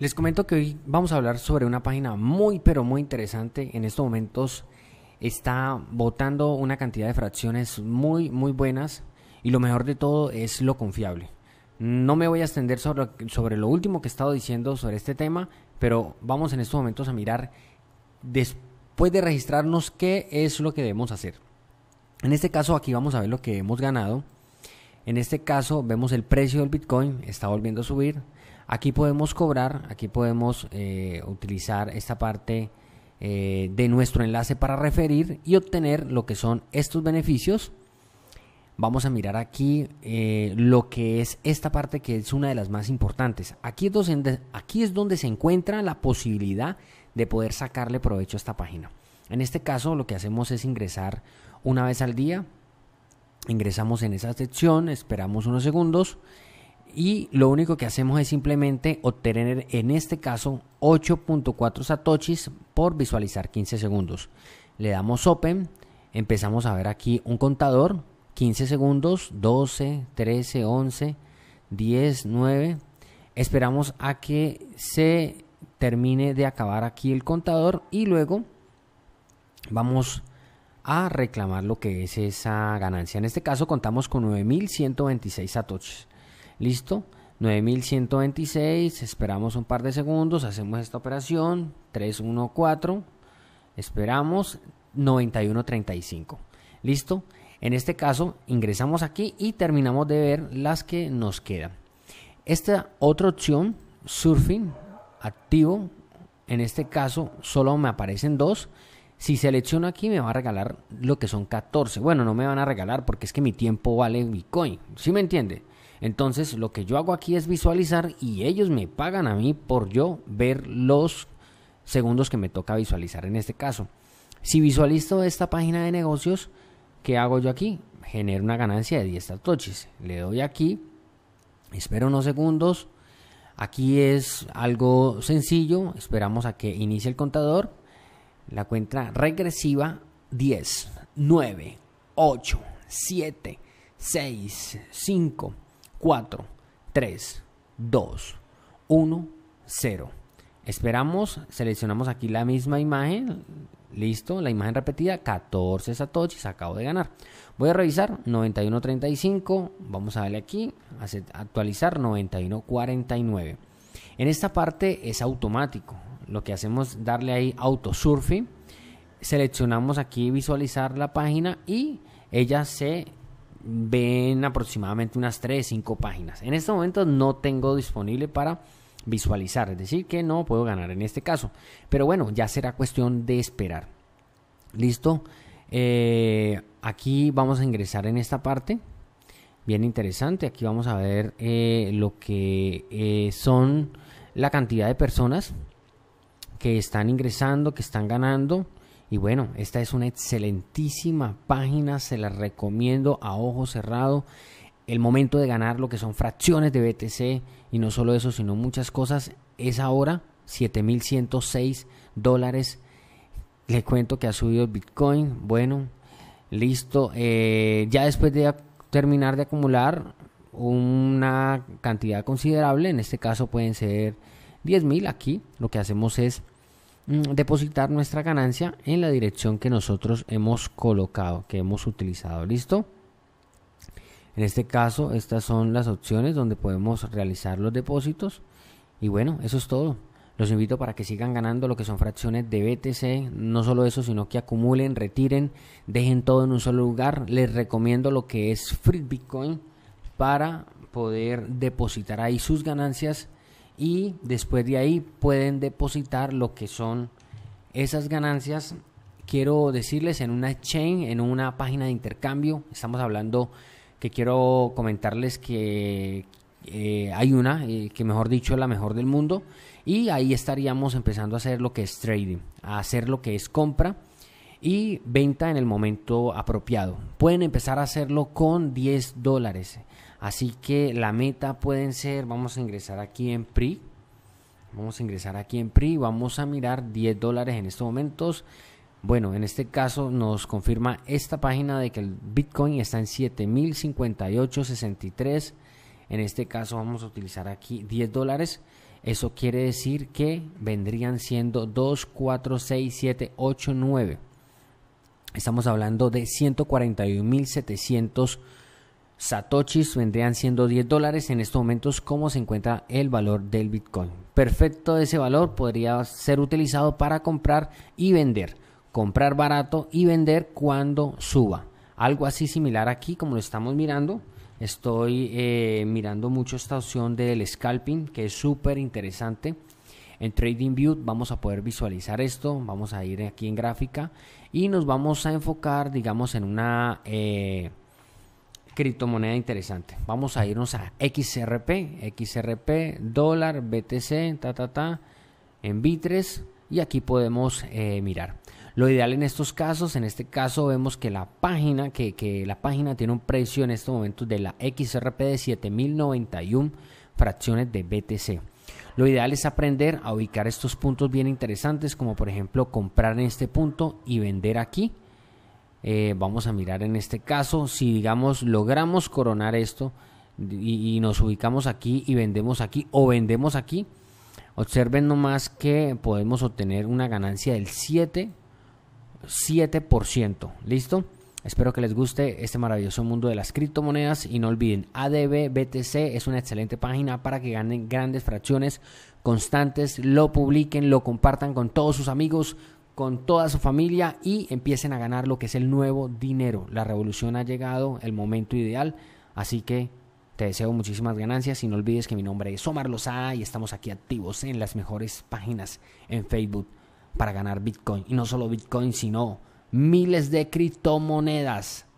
Les comento que hoy vamos a hablar sobre una página muy pero muy interesante. En estos momentos está votando una cantidad de fracciones muy muy buenas y lo mejor de todo es lo confiable. No me voy a extender sobre, sobre lo último que he estado diciendo sobre este tema, pero vamos en estos momentos a mirar después de registrarnos qué es lo que debemos hacer. En este caso aquí vamos a ver lo que hemos ganado. En este caso vemos el precio del Bitcoin, está volviendo a subir. Aquí podemos cobrar, aquí podemos eh, utilizar esta parte eh, de nuestro enlace para referir y obtener lo que son estos beneficios. Vamos a mirar aquí eh, lo que es esta parte que es una de las más importantes. Aquí es, donde, aquí es donde se encuentra la posibilidad de poder sacarle provecho a esta página. En este caso lo que hacemos es ingresar una vez al día. Ingresamos en esa sección, esperamos unos segundos y lo único que hacemos es simplemente obtener en este caso 8.4 satoshis por visualizar 15 segundos. Le damos open, empezamos a ver aquí un contador, 15 segundos, 12, 13, 11, 10, 9. Esperamos a que se termine de acabar aquí el contador y luego vamos a reclamar lo que es esa ganancia. En este caso contamos con 9.126 satoshis. Listo. 9126, esperamos un par de segundos, hacemos esta operación, 314, esperamos 9135. ¿Listo? En este caso, ingresamos aquí y terminamos de ver las que nos quedan. Esta otra opción, Surfing, activo, en este caso solo me aparecen dos. Si selecciono aquí me va a regalar lo que son 14. Bueno, no me van a regalar porque es que mi tiempo vale Bitcoin. ¿Sí me entiende? Entonces lo que yo hago aquí es visualizar y ellos me pagan a mí por yo ver los segundos que me toca visualizar en este caso. Si visualizo esta página de negocios, ¿qué hago yo aquí? Genero una ganancia de 10 Tatoches. Le doy aquí, espero unos segundos. Aquí es algo sencillo, esperamos a que inicie el contador. La cuenta regresiva 10, 9, 8, 7, 6, 5, 4, 3, 2, 1, 0. Esperamos, seleccionamos aquí la misma imagen, listo, la imagen repetida, 14 satoshis, acabo de ganar. Voy a revisar 91.35, vamos a darle aquí, actualizar 91.49. En esta parte es automático, lo que hacemos es darle ahí autosurfing, seleccionamos aquí visualizar la página y ella se ven aproximadamente unas 3, 5 páginas. En este momento no tengo disponible para visualizar, es decir, que no puedo ganar en este caso. Pero bueno, ya será cuestión de esperar. Listo. Eh, aquí vamos a ingresar en esta parte. Bien interesante. Aquí vamos a ver eh, lo que eh, son la cantidad de personas que están ingresando, que están ganando. Y bueno, esta es una excelentísima página, se la recomiendo a ojo cerrado. El momento de ganar lo que son fracciones de BTC y no solo eso, sino muchas cosas, es ahora 7.106 dólares. Le cuento que ha subido el Bitcoin. Bueno, listo. Eh, ya después de terminar de acumular una cantidad considerable, en este caso pueden ser 10.000 aquí, lo que hacemos es Mm, depositar nuestra ganancia en la dirección que nosotros hemos colocado, que hemos utilizado. ¿Listo? En este caso, estas son las opciones donde podemos realizar los depósitos. Y bueno, eso es todo. Los invito para que sigan ganando lo que son fracciones de BTC. No solo eso, sino que acumulen, retiren, dejen todo en un solo lugar. Les recomiendo lo que es Free Bitcoin para poder depositar ahí sus ganancias y después de ahí pueden depositar lo que son esas ganancias, quiero decirles, en una chain en una página de intercambio. Estamos hablando que quiero comentarles que eh, hay una, eh, que mejor dicho la mejor del mundo, y ahí estaríamos empezando a hacer lo que es trading, a hacer lo que es compra y venta en el momento apropiado. Pueden empezar a hacerlo con 10 dólares. Así que la meta pueden ser, vamos a ingresar aquí en PRI. Vamos a ingresar aquí en PRI, vamos a mirar 10 dólares en estos momentos. Bueno, en este caso nos confirma esta página de que el Bitcoin está en 7058.63. En este caso vamos a utilizar aquí 10 dólares. Eso quiere decir que vendrían siendo 2, 4, 6, 7, 8, 9. Estamos hablando de 141.700 satoshis vendrían siendo 10 dólares en estos momentos como se encuentra el valor del Bitcoin. Perfecto ese valor podría ser utilizado para comprar y vender. Comprar barato y vender cuando suba. Algo así similar aquí como lo estamos mirando. Estoy eh, mirando mucho esta opción del scalping que es súper interesante. En TradingView vamos a poder visualizar esto, vamos a ir aquí en gráfica y nos vamos a enfocar digamos en una eh, criptomoneda interesante. Vamos a irnos a XRP, XRP, dólar, BTC, ta, ta, ta, en Bitres y aquí podemos eh, mirar. Lo ideal en estos casos, en este caso vemos que la página, que, que la página tiene un precio en estos momentos de la XRP de 7091 fracciones de BTC. Lo ideal es aprender a ubicar estos puntos bien interesantes, como por ejemplo comprar en este punto y vender aquí eh, vamos a mirar en este caso si digamos logramos coronar esto y, nos ubicamos aquí y vendemos aquí o vendemos aquí. Observen nomás que podemos obtener una ganancia del 7, 7%. ¿Listo? Espero que les guste este maravilloso mundo de las criptomonedas y no olviden, ADB es una excelente página para que ganen grandes fracciones constantes, lo publiquen, lo compartan con todos sus amigos, con toda su familia y empiecen a ganar lo que es el nuevo dinero. La revolución ha llegado, el momento ideal, así que te deseo muchísimas ganancias y no olvides que mi nombre es Omar Lozada y estamos aquí activos en las mejores páginas en Facebook para ganar Bitcoin. Y no solo Bitcoin, sino miles de criptomonedas.